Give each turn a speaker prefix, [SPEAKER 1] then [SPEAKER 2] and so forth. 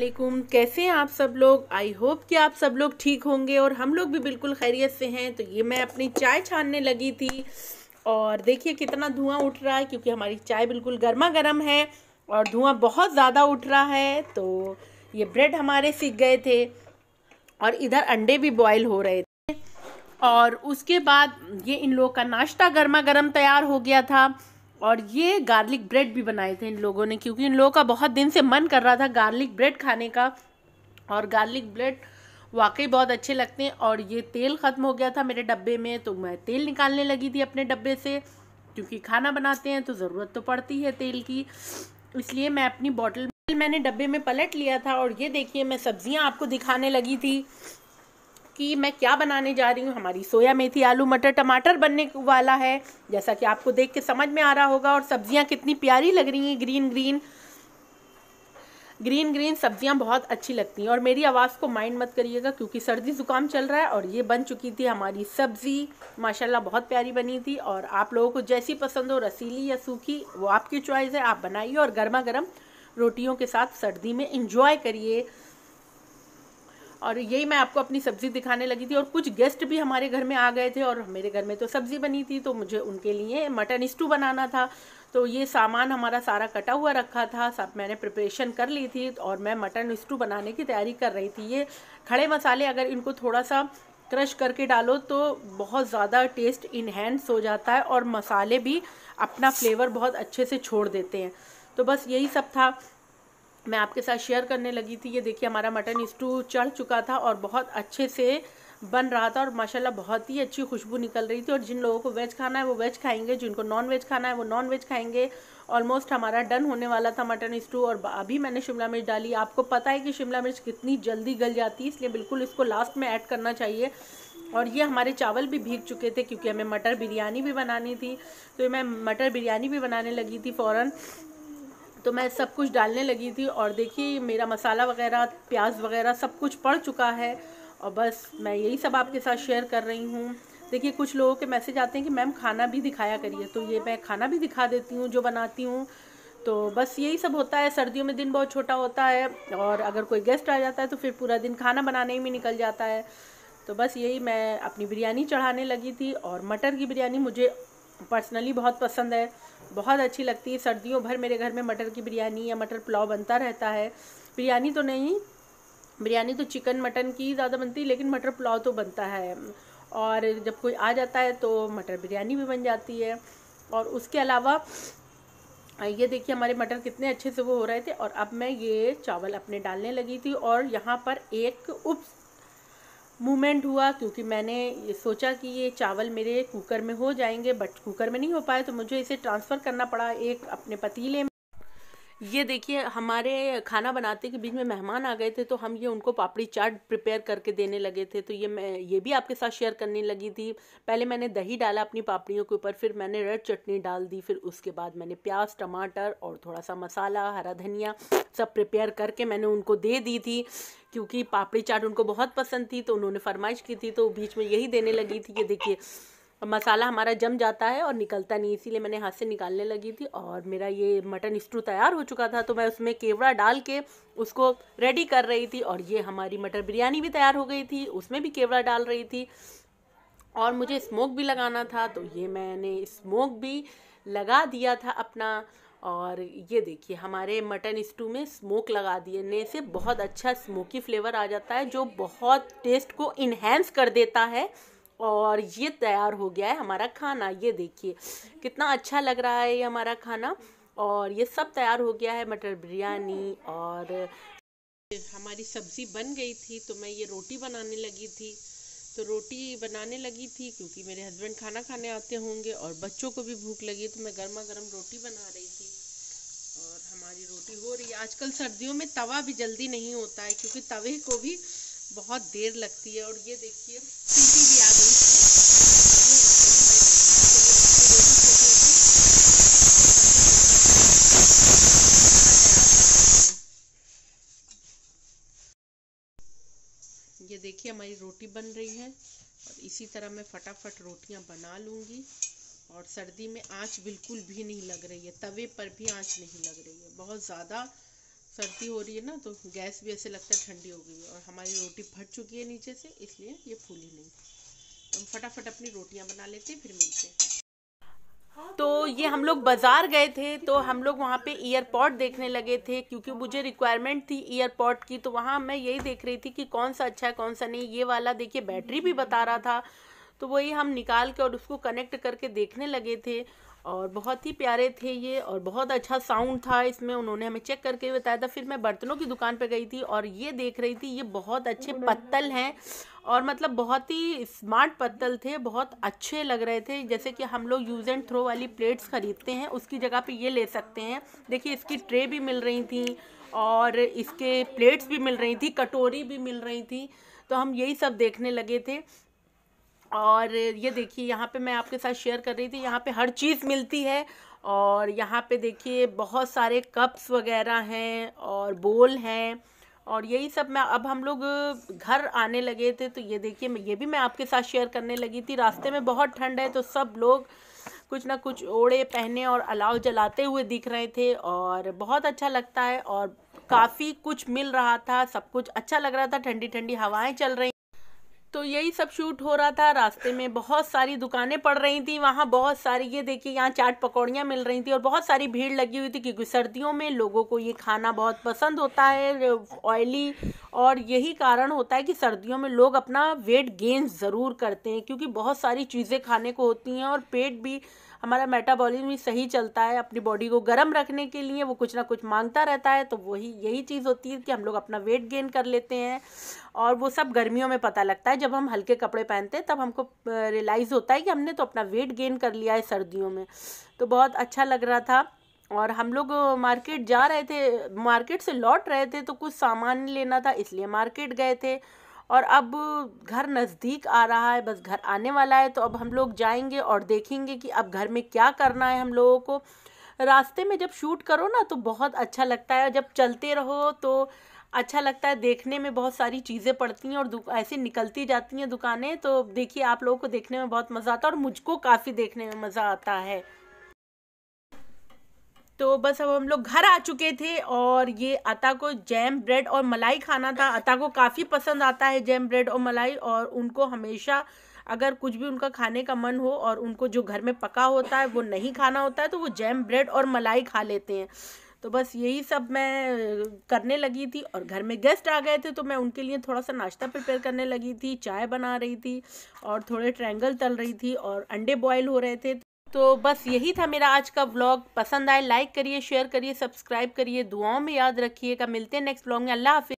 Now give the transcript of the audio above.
[SPEAKER 1] अलैक्म कैसे हैं आप सब लोग आई होप कि आप सब लोग ठीक होंगे और हम लोग भी बिल्कुल खैरियत से हैं तो ये मैं अपनी चाय छानने लगी थी और देखिए कितना धुआं उठ रहा है क्योंकि हमारी चाय बिल्कुल गर्मा गर्म है और धुआं बहुत ज़्यादा उठ रहा है तो ये ब्रेड हमारे सीख गए थे और इधर अंडे भी बॉयल हो रहे थे और उसके बाद ये इन लोगों का नाश्ता गर्मा गर्म तैयार हो गया था और ये गार्लिक ब्रेड भी बनाए थे इन लोगों ने क्योंकि इन लोगों का बहुत दिन से मन कर रहा था गार्लिक ब्रेड खाने का और गार्लिक ब्रेड वाकई बहुत अच्छे लगते हैं और ये तेल ख़त्म हो गया था मेरे डब्बे में तो मैं तेल निकालने लगी थी अपने डब्बे से क्योंकि खाना बनाते हैं तो ज़रूरत तो पड़ती है तेल की इसलिए मैं अपनी बॉटल मैंने डब्बे में पलट लिया था और ये देखिए मैं सब्ज़ियाँ आपको दिखाने लगी थी कि मैं क्या बनाने जा रही हूँ हमारी सोया मेथी आलू मटर टमाटर बनने वाला है जैसा कि आपको देख के समझ में आ रहा होगा और सब्जियाँ कितनी प्यारी लग रही हैं ग्रीन ग्रीन ग्रीन ग्रीन सब्जियां बहुत अच्छी लगती हैं और मेरी आवाज़ को माइंड मत करिएगा क्योंकि सर्दी ज़ुकाम चल रहा है और ये बन चुकी थी हमारी सब्ज़ी माशाल्लाह बहुत प्यारी बनी थी और आप लोगों को जैसी पसंद हो रसीली या सूखी वो आपकी चॉइस है आप बनाइए और गर्मा गर्म रोटियों के साथ सर्दी में इंजॉय करिए और यही मैं आपको अपनी सब्ज़ी दिखाने लगी थी और कुछ गेस्ट भी हमारे घर में आ गए थे और मेरे घर में तो सब्ज़ी बनी थी तो मुझे उनके लिए मटन स्टू बनाना था तो ये सामान हमारा सारा कटा हुआ रखा था सब मैंने प्रिपरेशन कर ली थी और मैं मटन स्टू बनाने की तैयारी कर रही थी ये खड़े मसाले अगर इनको थोड़ा सा क्रश करके डालो तो बहुत ज़्यादा टेस्ट इन्हेंस हो जाता है और मसाले भी अपना फ्लेवर बहुत अच्छे से छोड़ देते हैं तो बस यही सब था मैं आपके साथ शेयर करने लगी थी ये देखिए हमारा मटन स्टू चढ़ चुका था और बहुत अच्छे से बन रहा था और माशाल्लाह बहुत ही अच्छी खुशबू निकल रही थी और जिन लोगों को वेज खाना है वो वेज खाएंगे जिनको नॉन वेज खाना है वो नॉन वेज खाएंगे ऑलमोस्ट हमारा डन होने वाला था मटन स्टू और अभी मैंने शिमला मिर्च डाली आपको पता है कि शिमला मिर्च कितनी जल्दी गल जाती है इसलिए बिल्कुल इसको लास्ट में ऐड करना चाहिए और ये हमारे चावल भी भीग चुके थे क्योंकि हमें मटर बिरयानी भी बनानी थी तो मैं मटर बिरयानी भी बनाने लगी थी फ़ौरन तो मैं सब कुछ डालने लगी थी और देखिए मेरा मसाला वगैरह प्याज वगैरह सब कुछ पड़ चुका है और बस मैं यही सब आपके साथ शेयर कर रही हूँ देखिए कुछ लोगों के मैसेज आते हैं कि मैम खाना भी दिखाया करिए तो ये मैं खाना भी दिखा देती हूँ जो बनाती हूँ तो बस यही सब होता है सर्दियों में दिन बहुत छोटा होता है और अगर कोई गेस्ट आ जाता है तो फिर पूरा दिन खाना बनाने में निकल जाता है तो बस यही मैं अपनी बिरयानी चढ़ाने लगी थी और मटर की बिरयानी मुझे पर्सनली बहुत पसंद है बहुत अच्छी लगती है सर्दियों भर मेरे घर में मटर की बिरयानी या मटर पुलाव बनता रहता है बिरयानी तो नहीं बिरयानी तो चिकन मटन की ज़्यादा बनती है लेकिन मटर पुलाव तो बनता है और जब कोई आ जाता है तो मटर बिरयानी भी बन जाती है और उसके अलावा ये देखिए हमारे मटर कितने अच्छे से वो हो रहे थे और अब मैं ये चावल अपने डालने लगी थी और यहाँ पर एक उप मूवमेंट हुआ क्योंकि मैंने सोचा कि ये चावल मेरे कुकर में हो जाएंगे बट कुकर में नहीं हो पाए तो मुझे इसे ट्रांसफ़र करना पड़ा एक अपने पतीले में ये देखिए हमारे खाना बनाते के बीच में मेहमान आ गए थे तो हम ये उनको पापड़ी चाट प्रिपेयर करके देने लगे थे तो ये मैं ये भी आपके साथ शेयर करने लगी थी पहले मैंने दही डाला अपनी पापड़ियों के ऊपर फिर मैंने रेड चटनी डाल दी फिर उसके बाद मैंने प्याज टमाटर और थोड़ा सा मसाला हरा धनिया सब प्रिपेयर करके मैंने उनको दे दी थी क्योंकि पापड़ी चाट उनको बहुत पसंद थी तो उन्होंने फरमाइश की थी तो बीच में यही देने लगी थी ये देखिए मसाला हमारा जम जाता है और निकलता नहीं इसीलिए मैंने हाथ से निकालने लगी थी और मेरा ये मटन स्टू तैयार हो चुका था तो मैं उसमें केवड़ा डाल के उसको रेडी कर रही थी और ये हमारी मटर बिरयानी भी तैयार हो गई थी उसमें भी केवड़ा डाल रही थी और मुझे स्मोक भी लगाना था तो ये मैंने स्मोक भी लगा दिया था अपना और ये देखिए हमारे मटन स्टू में स्मोक लगा दिए से बहुत अच्छा स्मोकी फ्लेवर आ जाता है जो बहुत टेस्ट को इन्हेंस कर देता है और ये तैयार हो गया है हमारा खाना ये देखिए कितना अच्छा लग रहा है ये हमारा खाना और ये सब तैयार हो गया है मटर बिरयानी और हमारी सब्ज़ी बन गई थी तो मैं ये रोटी बनाने लगी थी तो रोटी बनाने लगी थी क्योंकि मेरे हस्बैंड खाना खाने आते होंगे और बच्चों को भी भूख लगी तो मैं गर्मा गर्म रोटी बना रही थी और हमारी रोटी हो रही है आजकल सर्दियों में तवा भी जल्दी नहीं होता है क्योंकि तवे को भी बहुत देर लगती है और ये देखिए सीटी भी देखिए हमारी रोटी बन रही है और इसी तरह मैं फटाफट रोटियां बना लूँगी और सर्दी में आँच बिल्कुल भी नहीं लग रही है तवे पर भी आँच नहीं लग रही है बहुत ज़्यादा सर्दी हो रही है ना तो गैस भी ऐसे लगता है ठंडी हो गई है और हमारी रोटी फट चुकी है नीचे से इसलिए ये फूली नहीं तो हम फटाफट अपनी रोटियाँ बना लेते हैं फिर मिलते हैं तो ये हम लोग बाज़ार गए थे तो हम लोग वहाँ पे ईयरपॉड देखने लगे थे क्योंकि मुझे रिक्वायरमेंट थी ईयरपॉड की तो वहाँ मैं यही देख रही थी कि कौन सा अच्छा है कौन सा नहीं ये वाला देखिए बैटरी भी बता रहा था तो वही हम निकाल के और उसको कनेक्ट करके देखने लगे थे और बहुत ही प्यारे थे ये और बहुत अच्छा साउंड था इसमें उन्होंने हमें चेक करके बताया था फिर मैं बर्तनों की दुकान पर गई थी और ये देख रही थी ये बहुत अच्छे पत्तल हैं और मतलब बहुत ही स्मार्ट पत्तल थे बहुत अच्छे लग रहे थे जैसे कि हम लोग यूज़ एंड थ्रो वाली प्लेट्स ख़रीदते हैं उसकी जगह पर ये ले सकते हैं देखिए इसकी ट्रे भी मिल रही थी और इसके प्लेट्स भी मिल रही थी कटोरी भी मिल रही थी तो हम यही सब देखने लगे थे और ये देखिए यहाँ पे मैं आपके साथ शेयर कर रही थी यहाँ पे हर चीज़ मिलती है और यहाँ पे देखिए बहुत सारे कप्स वगैरह हैं और बोल हैं और यही सब मैं अब हम लोग घर आने लगे थे तो ये देखिए ये भी मैं आपके साथ शेयर करने लगी थी रास्ते में बहुत ठंड है तो सब लोग कुछ ना कुछ ओढ़े पहने और अलाव जलाते हुए दिख रहे थे और बहुत अच्छा लगता है और काफ़ी कुछ मिल रहा था सब कुछ अच्छा लग रहा था ठंडी ठंडी हवाएं चल रही तो यही सब शूट हो रहा था रास्ते में बहुत सारी दुकानें पड़ रही थी वहाँ बहुत सारी ये देखिए यहाँ चाट पकौड़ियाँ मिल रही थी और बहुत सारी भीड़ लगी हुई थी क्योंकि सर्दियों में लोगों को ये खाना बहुत पसंद होता है ऑयली और यही कारण होता है कि सर्दियों में लोग अपना वेट गेन ज़रूर करते हैं क्योंकि बहुत सारी चीज़ें खाने को होती हैं और पेट भी हमारा मेटाबॉलिज्म भी सही चलता है अपनी बॉडी को गर्म रखने के लिए वो कुछ ना कुछ मांगता रहता है तो वही यही चीज़ होती है कि हम लोग अपना वेट गेन कर लेते हैं और वो सब गर्मियों में पता लगता है जब हम हल्के कपड़े पहनते हैं तब हमको रियलाइज़ होता है कि हमने तो अपना वेट गेन कर लिया है सर्दियों में तो बहुत अच्छा लग रहा था और हम लोग मार्केट जा रहे थे मार्केट से लौट रहे थे तो कुछ सामान लेना था इसलिए मार्केट गए थे और अब घर नज़दीक आ रहा है बस घर आने वाला है तो अब हम लोग जाएंगे और देखेंगे कि अब घर में क्या करना है हम लोगों को रास्ते में जब शूट करो ना तो बहुत अच्छा लगता है जब चलते रहो तो अच्छा लगता है देखने में बहुत सारी चीज़ें पड़ती हैं और ऐसे निकलती जाती हैं दुकानें तो देखिए आप लोगों को देखने में बहुत मज़ा आता है और मुझको काफ़ी देखने में मज़ा आता है तो बस अब हम लोग घर आ चुके थे और ये अता को जैम ब्रेड और मलाई खाना था अता को काफ़ी पसंद आता है जैम ब्रेड और मलाई और उनको हमेशा अगर कुछ भी उनका खाने का मन हो और उनको जो घर में पका होता है वो नहीं खाना होता है तो वो जैम ब्रेड और मलाई खा लेते हैं तो बस यही सब मैं करने लगी थी और घर में गेस्ट आ गए थे तो मैं उनके लिए थोड़ा सा नाश्ता प्रिपेयर करने लगी थी चाय बना रही थी और थोड़े ट्रैंगल तल रही थी और अंडे बॉयल हो रहे थे तो बस यही था मेरा आज का व्लॉग पसंद आए लाइक करिए शेयर करिए सब्सक्राइब करिए दुआओं में याद रखिएगा मिलते हैं नेक्स्ट व्लॉग में अल्लाह हाफि